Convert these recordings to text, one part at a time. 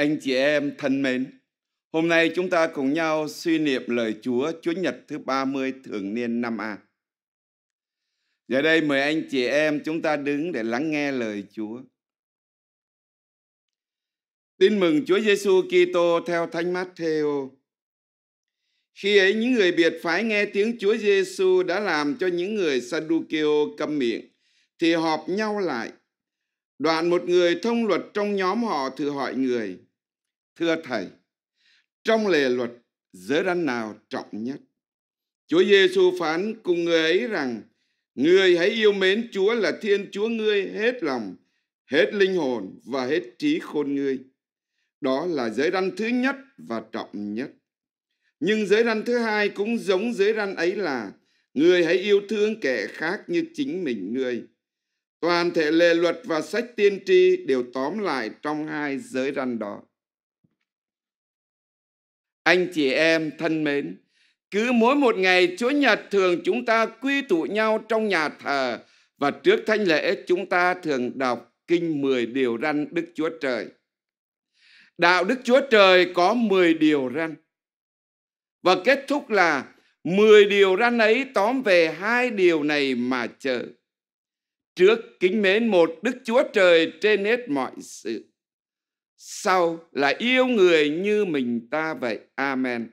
Anh chị em thân mến, hôm nay chúng ta cùng nhau suy niệm lời Chúa Chúa Nhật thứ 30 thường niên năm A. Giờ đây mời anh chị em chúng ta đứng để lắng nghe lời Chúa. Tin mừng Chúa Giêsu Kitô theo Thánh Matthew. Khi ấy những người biệt phái nghe tiếng Chúa Giêsu đã làm cho những người Sadducee câm miệng thì họp nhau lại. Đoạn một người thông luật trong nhóm họ thử hỏi người: Thưa Thầy, trong lề luật giới ranh nào trọng nhất? Chúa Giêsu phán cùng người ấy rằng, Người hãy yêu mến Chúa là Thiên Chúa ngươi hết lòng, hết linh hồn và hết trí khôn ngươi. Đó là giới răn thứ nhất và trọng nhất. Nhưng giới răn thứ hai cũng giống giới răn ấy là Người hãy yêu thương kẻ khác như chính mình ngươi. Toàn thể lề luật và sách tiên tri đều tóm lại trong hai giới răn đó. Anh chị em thân mến, cứ mỗi một ngày Chúa Nhật thường chúng ta quy tụ nhau trong nhà thờ và trước thánh lễ chúng ta thường đọc kinh 10 điều răn Đức Chúa Trời. Đạo Đức Chúa Trời có 10 điều răn. Và kết thúc là 10 điều răn ấy tóm về hai điều này mà chờ. Trước kính mến một Đức Chúa Trời trên hết mọi sự sau là yêu người như mình ta vậy. Amen.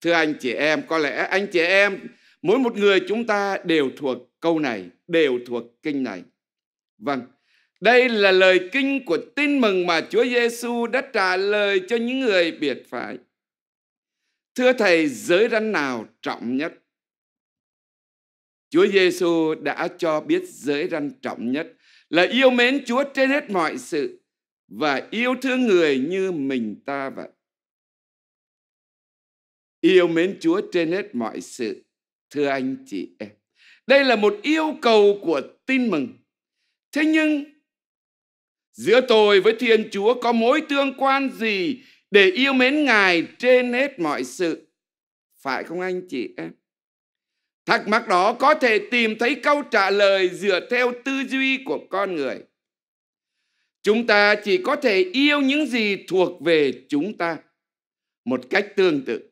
Thưa anh chị em, có lẽ anh chị em mỗi một người chúng ta đều thuộc câu này, đều thuộc kinh này. Vâng. Đây là lời kinh của tin mừng mà Chúa Giêsu đã trả lời cho những người biệt phải. Thưa thầy, giới răn nào trọng nhất? Chúa Giêsu đã cho biết giới răn trọng nhất là yêu mến Chúa trên hết mọi sự và yêu thương người như mình ta vậy. Yêu mến Chúa trên hết mọi sự, thưa anh chị em. Đây là một yêu cầu của tin mừng. Thế nhưng, giữa tôi với Thiên Chúa có mối tương quan gì để yêu mến Ngài trên hết mọi sự? Phải không anh chị em? Thắc mắc đó có thể tìm thấy câu trả lời dựa theo tư duy của con người. Chúng ta chỉ có thể yêu những gì thuộc về chúng ta. Một cách tương tự,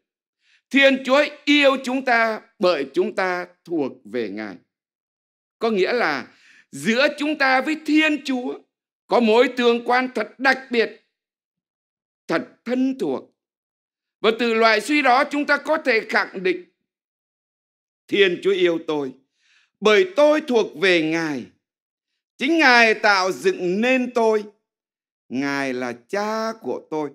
Thiên Chúa yêu chúng ta bởi chúng ta thuộc về Ngài. Có nghĩa là giữa chúng ta với Thiên Chúa có mối tương quan thật đặc biệt, thật thân thuộc. Và từ loại suy đó chúng ta có thể khẳng định Thiên Chúa yêu tôi bởi tôi thuộc về Ngài Chính Ngài tạo dựng nên tôi. Ngài là cha của tôi.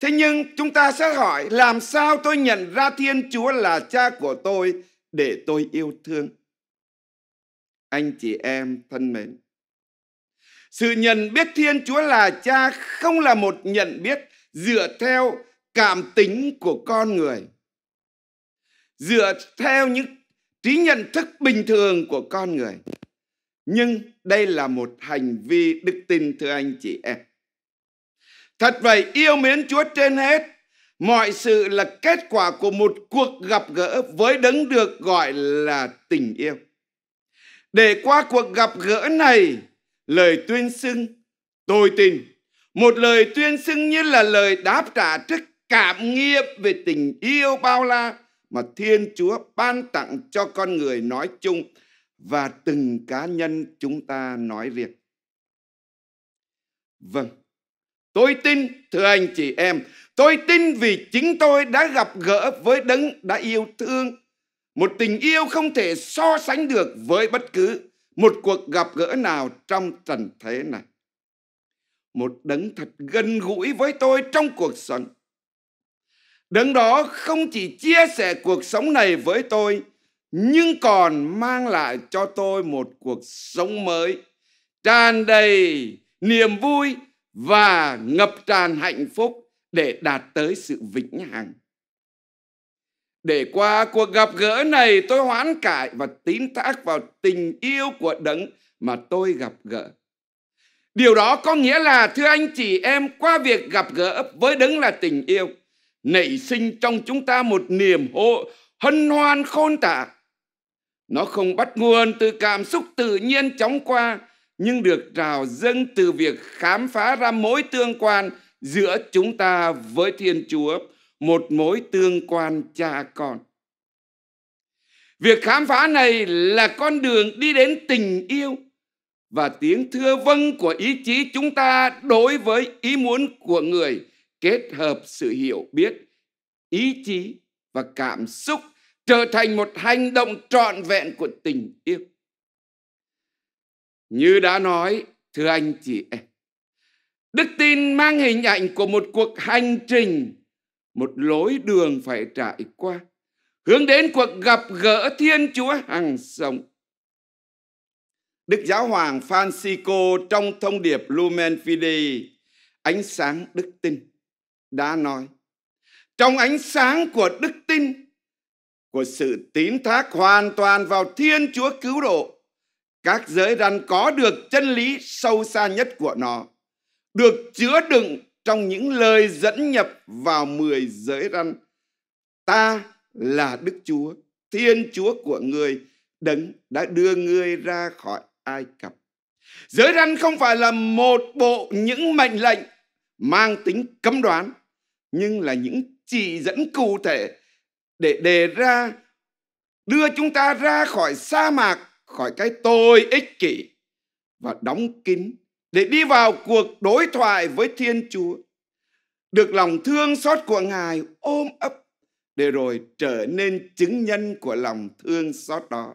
Thế nhưng chúng ta sẽ hỏi làm sao tôi nhận ra Thiên Chúa là cha của tôi để tôi yêu thương. Anh chị em thân mến, sự nhận biết Thiên Chúa là cha không là một nhận biết dựa theo cảm tính của con người. Dựa theo những trí nhận thức bình thường của con người nhưng đây là một hành vi đức tin thưa anh chị em thật vậy yêu mến chúa trên hết mọi sự là kết quả của một cuộc gặp gỡ với đấng được gọi là tình yêu để qua cuộc gặp gỡ này lời tuyên xưng tôi tin một lời tuyên xưng như là lời đáp trả trước cảm nghiệm về tình yêu bao la mà Thiên Chúa ban tặng cho con người nói chung và từng cá nhân chúng ta nói riêng. Vâng, tôi tin thưa anh chị em, tôi tin vì chính tôi đã gặp gỡ với đấng đã yêu thương, một tình yêu không thể so sánh được với bất cứ một cuộc gặp gỡ nào trong trần thế này. Một đấng thật gần gũi với tôi trong cuộc sống Đấng đó không chỉ chia sẻ cuộc sống này với tôi, nhưng còn mang lại cho tôi một cuộc sống mới, tràn đầy niềm vui và ngập tràn hạnh phúc để đạt tới sự vĩnh hằng. Để qua cuộc gặp gỡ này tôi hoán cải và tín thác vào tình yêu của đấng mà tôi gặp gỡ. Điều đó có nghĩa là thưa anh chị em qua việc gặp gỡ với đấng là tình yêu nảy sinh trong chúng ta một niềm hộ hân hoan khôn tả. Nó không bắt nguồn từ cảm xúc tự nhiên chóng qua, nhưng được trào dâng từ việc khám phá ra mối tương quan giữa chúng ta với Thiên Chúa, một mối tương quan cha con. Việc khám phá này là con đường đi đến tình yêu và tiếng thưa vâng của ý chí chúng ta đối với ý muốn của người – kết hợp sự hiểu biết ý chí và cảm xúc trở thành một hành động trọn vẹn của tình yêu như đã nói thưa anh chị em đức tin mang hình ảnh của một cuộc hành trình một lối đường phải trải qua hướng đến cuộc gặp gỡ thiên chúa hàng sống đức giáo hoàng francisco trong thông điệp lumen fidei ánh sáng đức tin đã nói trong ánh sáng của đức tin của sự tín thác hoàn toàn vào Thiên Chúa cứu độ các giới răn có được chân lý sâu xa nhất của nó được chứa đựng trong những lời dẫn nhập vào mười giới răn ta là Đức Chúa Thiên Chúa của người đấng đã đưa ngươi ra khỏi Ai Cập giới răn không phải là một bộ những mệnh lệnh mang tính cấm đoán nhưng là những chỉ dẫn cụ thể để đề ra đưa chúng ta ra khỏi sa mạc khỏi cái tôi ích kỷ và đóng kín để đi vào cuộc đối thoại với Thiên Chúa được lòng thương xót của Ngài ôm ấp để rồi trở nên chứng nhân của lòng thương xót đó.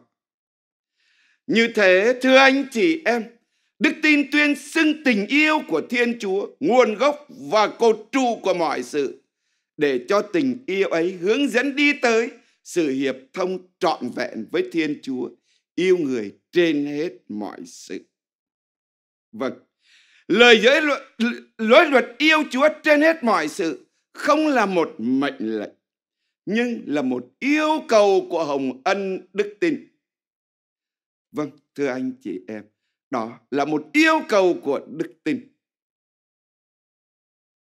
Như thế thưa anh chị em, Đức tin tuyên xưng tình yêu của Thiên Chúa, nguồn gốc và cột trụ của mọi sự, để cho tình yêu ấy hướng dẫn đi tới sự hiệp thông trọn vẹn với Thiên Chúa, yêu người trên hết mọi sự. Và vâng. lời giới luật, lối luật yêu Chúa trên hết mọi sự không là một mệnh lệnh, nhưng là một yêu cầu của hồng ân đức tin. Vâng, thưa anh chị em, đó là một yêu cầu của đức tin.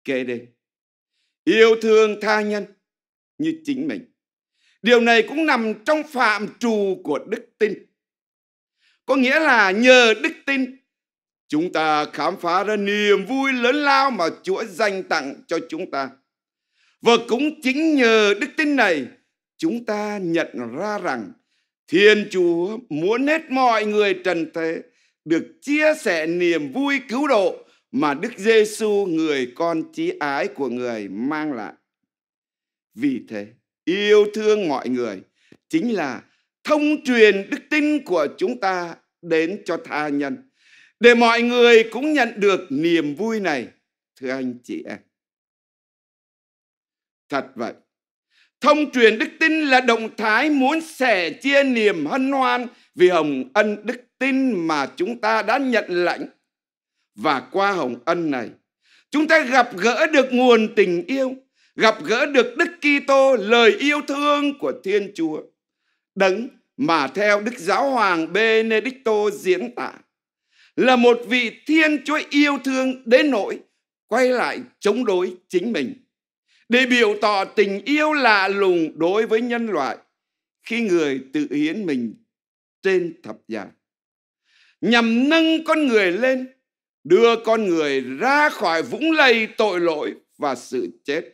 Kế đến, yêu thương tha nhân như chính mình. Điều này cũng nằm trong phạm trù của đức tin. Có nghĩa là nhờ đức tin, chúng ta khám phá ra niềm vui lớn lao mà Chúa dành tặng cho chúng ta. Và cũng chính nhờ đức tin này, chúng ta nhận ra rằng Thiên Chúa muốn hết mọi người trần thế được chia sẻ niềm vui cứu độ mà Đức Giêsu người con trí ái của người mang lại. Vì thế, yêu thương mọi người chính là thông truyền đức tin của chúng ta đến cho tha nhân để mọi người cũng nhận được niềm vui này thưa anh chị em thật vậy thông truyền đức tin là động thái muốn sẻ chia niềm hân hoan vì hồng ân đức tin mà chúng ta đã nhận lãnh và qua hồng ân này chúng ta gặp gỡ được nguồn tình yêu gặp gỡ được Đức Kitô lời yêu thương của Thiên Chúa đấng mà theo Đức Giáo Hoàng Benedicto diễn tả là một vị Thiên Chúa yêu thương đến nỗi quay lại chống đối chính mình để biểu tỏ tình yêu lạ lùng đối với nhân loại khi người tự hiến mình trên thập giá nhằm nâng con người lên, đưa con người ra khỏi vũng lầy tội lỗi và sự chết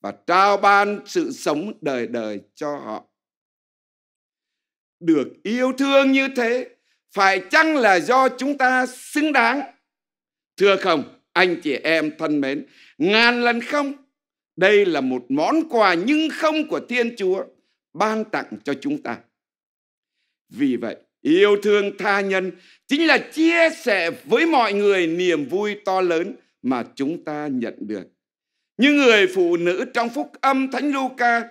và trao ban sự sống đời đời cho họ. Được yêu thương như thế, phải chăng là do chúng ta xứng đáng? Thưa không, anh chị em thân mến, ngàn lần không, đây là một món quà nhưng không của Thiên Chúa ban tặng cho chúng ta. Vì vậy, yêu thương tha nhân chính là chia sẻ với mọi người niềm vui to lớn mà chúng ta nhận được. Như người phụ nữ trong phúc âm Thánh Luca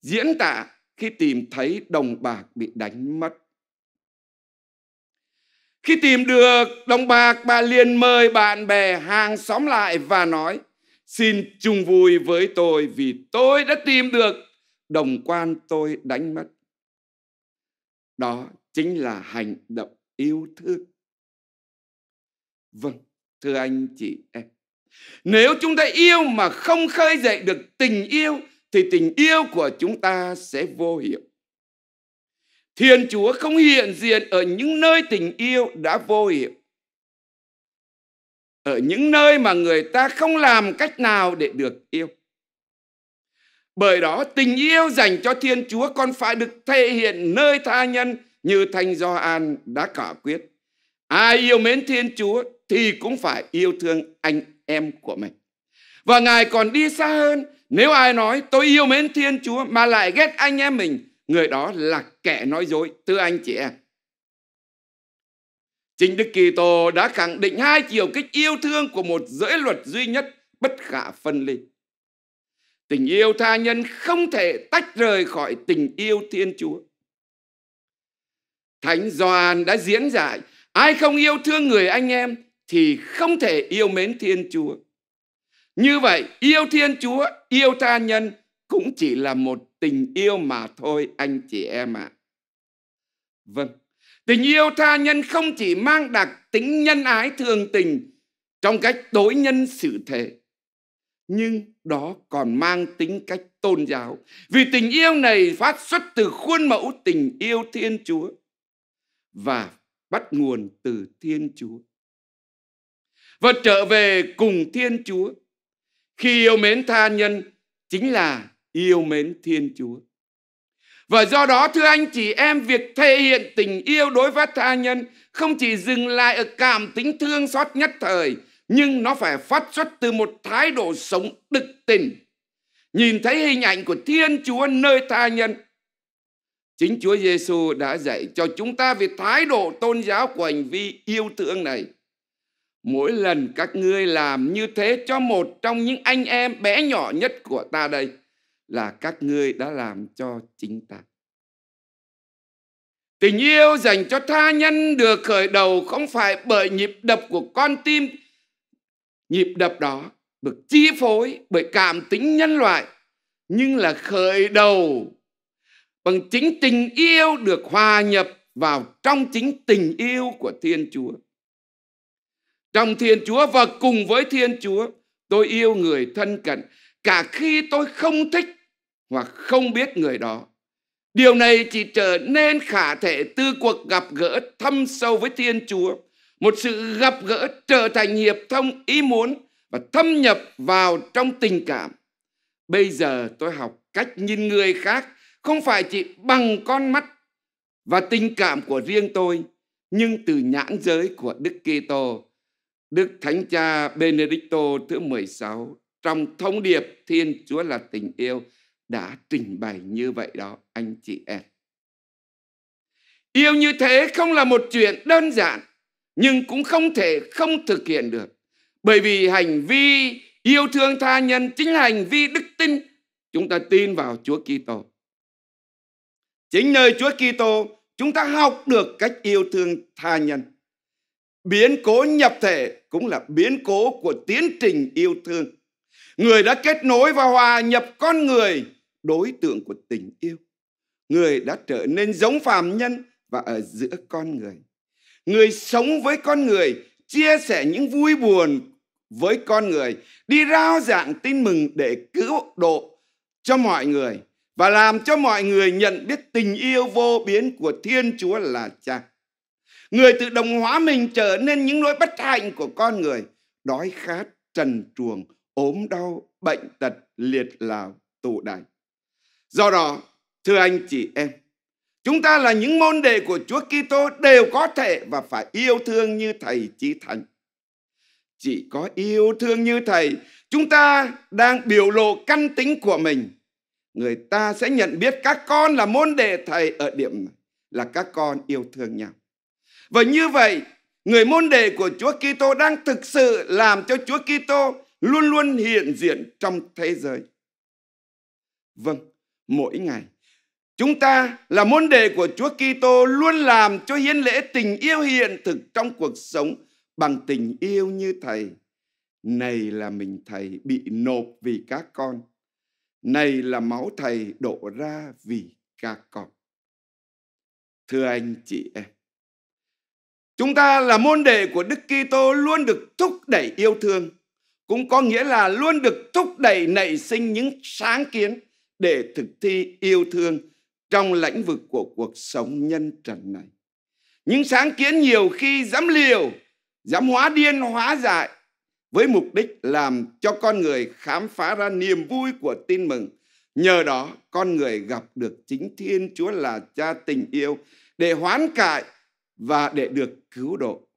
diễn tả khi tìm thấy đồng bạc bị đánh mất. Khi tìm được đồng bạc, bà liền mời bạn bè hàng xóm lại và nói Xin chung vui với tôi vì tôi đã tìm được đồng quan tôi đánh mất. Đó chính là hành động yêu thương vâng thưa anh chị em nếu chúng ta yêu mà không khơi dậy được tình yêu thì tình yêu của chúng ta sẽ vô hiệu thiên chúa không hiện diện ở những nơi tình yêu đã vô hiệu ở những nơi mà người ta không làm cách nào để được yêu bởi đó tình yêu dành cho Thiên Chúa còn phải được thể hiện nơi tha nhân như Thanh Do An đã cả quyết. Ai yêu mến Thiên Chúa thì cũng phải yêu thương anh em của mình. Và Ngài còn đi xa hơn, nếu ai nói tôi yêu mến Thiên Chúa mà lại ghét anh em mình, người đó là kẻ nói dối, thưa anh chị em. Chính Đức Kitô đã khẳng định hai chiều kích yêu thương của một giới luật duy nhất bất khả phân ly. Tình yêu tha nhân không thể tách rời khỏi tình yêu Thiên Chúa. Thánh Gioan đã diễn giải, ai không yêu thương người anh em thì không thể yêu mến Thiên Chúa. Như vậy, yêu Thiên Chúa, yêu tha nhân cũng chỉ là một tình yêu mà thôi anh chị em ạ. À. Vâng, tình yêu tha nhân không chỉ mang đặc tính nhân ái thường tình trong cách đối nhân xử thế, nhưng đó còn mang tính cách tôn giáo. Vì tình yêu này phát xuất từ khuôn mẫu tình yêu Thiên Chúa và bắt nguồn từ Thiên Chúa. Và trở về cùng Thiên Chúa, khi yêu mến tha nhân chính là yêu mến Thiên Chúa. Và do đó thưa anh chị em việc thể hiện tình yêu đối với tha nhân không chỉ dừng lại ở cảm tính thương xót nhất thời nhưng nó phải phát xuất từ một thái độ sống đực tình. Nhìn thấy hình ảnh của Thiên Chúa nơi tha nhân Chính Chúa Giêsu đã dạy cho chúng ta về thái độ tôn giáo của hành vi yêu thương này. Mỗi lần các ngươi làm như thế cho một trong những anh em bé nhỏ nhất của ta đây là các ngươi đã làm cho chính ta. Tình yêu dành cho tha nhân được khởi đầu không phải bởi nhịp đập của con tim nhịp đập đó được chi phối bởi cảm tính nhân loại nhưng là khởi đầu bằng chính tình yêu được hòa nhập vào trong chính tình yêu của Thiên Chúa. Trong Thiên Chúa và cùng với Thiên Chúa, tôi yêu người thân cận cả khi tôi không thích hoặc không biết người đó. Điều này chỉ trở nên khả thể từ cuộc gặp gỡ thâm sâu với Thiên Chúa, một sự gặp gỡ trở thành hiệp thông ý muốn và thâm nhập vào trong tình cảm. Bây giờ tôi học cách nhìn người khác không phải chỉ bằng con mắt và tình cảm của riêng tôi nhưng từ nhãn giới của Đức Kitô Đức Thánh Cha Benedicto thứ 16 trong thông điệp Thiên Chúa là tình yêu đã trình bày như vậy đó anh chị em. Yêu như thế không là một chuyện đơn giản nhưng cũng không thể không thực hiện được. Bởi vì hành vi yêu thương tha nhân chính là hành vi đức tin. Chúng ta tin vào Chúa Kitô. Chính nơi Chúa Kitô chúng ta học được cách yêu thương tha nhân. Biến cố nhập thể cũng là biến cố của tiến trình yêu thương. Người đã kết nối và hòa nhập con người, đối tượng của tình yêu. Người đã trở nên giống phàm nhân và ở giữa con người. Người sống với con người, chia sẻ những vui buồn với con người, đi rao giảng tin mừng để cứu độ cho mọi người và làm cho mọi người nhận biết tình yêu vô biến của Thiên Chúa là Cha. Người tự đồng hóa mình trở nên những nỗi bất hạnh của con người, đói khát, trần truồng, ốm đau, bệnh tật, liệt lào, tù đày. Do đó, thưa anh chị em, chúng ta là những môn đệ của Chúa Kitô đều có thể và phải yêu thương như Thầy Chí Thành. Chỉ có yêu thương như Thầy, chúng ta đang biểu lộ căn tính của mình – người ta sẽ nhận biết các con là môn đệ thầy ở điểm là các con yêu thương nhau. Và như vậy, người môn đệ của Chúa Kitô đang thực sự làm cho Chúa Kitô luôn luôn hiện diện trong thế giới. Vâng, mỗi ngày chúng ta là môn đệ của Chúa Kitô luôn làm cho hiến lễ tình yêu hiện thực trong cuộc sống bằng tình yêu như thầy. Này là mình thầy bị nộp vì các con này là máu Thầy đổ ra vì các con. Thưa anh chị em, chúng ta là môn đệ của Đức Kitô luôn được thúc đẩy yêu thương, cũng có nghĩa là luôn được thúc đẩy nảy sinh những sáng kiến để thực thi yêu thương trong lĩnh vực của cuộc sống nhân trần này. Những sáng kiến nhiều khi dám liều, dám hóa điên, hóa dại, với mục đích làm cho con người khám phá ra niềm vui của tin mừng. Nhờ đó con người gặp được chính Thiên Chúa là cha tình yêu để hoán cải và để được cứu độ.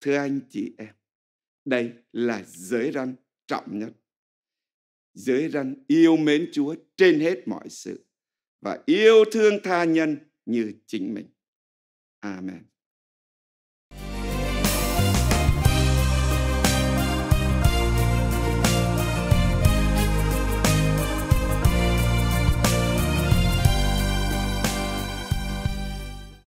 Thưa anh chị em, đây là giới răn trọng nhất. Giới răn yêu mến Chúa trên hết mọi sự và yêu thương tha nhân như chính mình. Amen.